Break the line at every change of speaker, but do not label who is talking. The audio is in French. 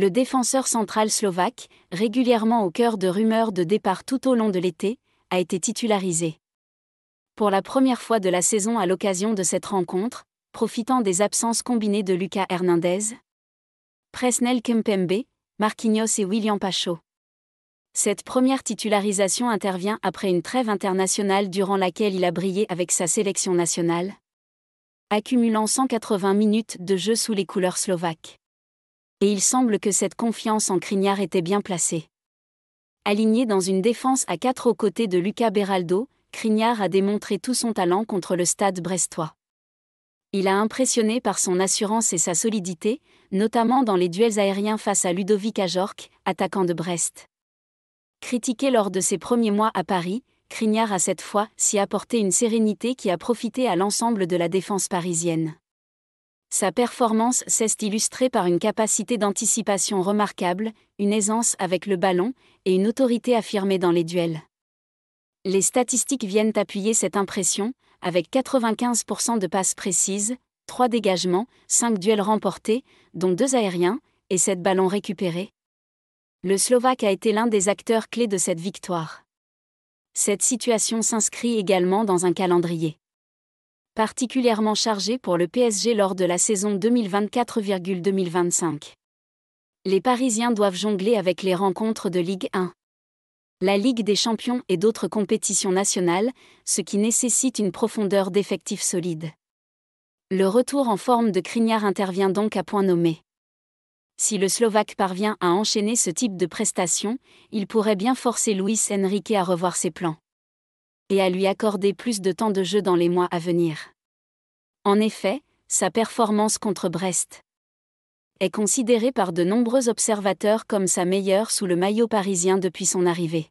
le défenseur central slovaque, régulièrement au cœur de rumeurs de départ tout au long de l'été, a été titularisé. Pour la première fois de la saison à l'occasion de cette rencontre, profitant des absences combinées de Lucas Hernandez, Presnel Kempembe, Marquinhos et William Pacho. Cette première titularisation intervient après une trêve internationale durant laquelle il a brillé avec sa sélection nationale, accumulant 180 minutes de jeu sous les couleurs slovaques et il semble que cette confiance en Crignard était bien placée. Aligné dans une défense à quatre aux côtés de Luca Beraldo, Crignard a démontré tout son talent contre le stade brestois. Il a impressionné par son assurance et sa solidité, notamment dans les duels aériens face à Ludovic Ajorc, attaquant de Brest. Critiqué lors de ses premiers mois à Paris, Crignard a cette fois s'y apporté une sérénité qui a profité à l'ensemble de la défense parisienne. Sa performance s'est illustrée par une capacité d'anticipation remarquable, une aisance avec le ballon et une autorité affirmée dans les duels. Les statistiques viennent appuyer cette impression, avec 95% de passes précises, 3 dégagements, 5 duels remportés, dont 2 aériens, et 7 ballons récupérés. Le Slovaque a été l'un des acteurs clés de cette victoire. Cette situation s'inscrit également dans un calendrier particulièrement chargé pour le PSG lors de la saison 2024-2025. Les Parisiens doivent jongler avec les rencontres de Ligue 1 la Ligue des champions et d'autres compétitions nationales, ce qui nécessite une profondeur d'effectifs solide. Le retour en forme de Crignard intervient donc à point nommé. Si le Slovaque parvient à enchaîner ce type de prestations, il pourrait bien forcer Luis Enrique à revoir ses plans et à lui accorder plus de temps de jeu dans les mois à venir. En effet, sa performance contre Brest est considérée par de nombreux observateurs comme sa meilleure sous le maillot parisien depuis son arrivée.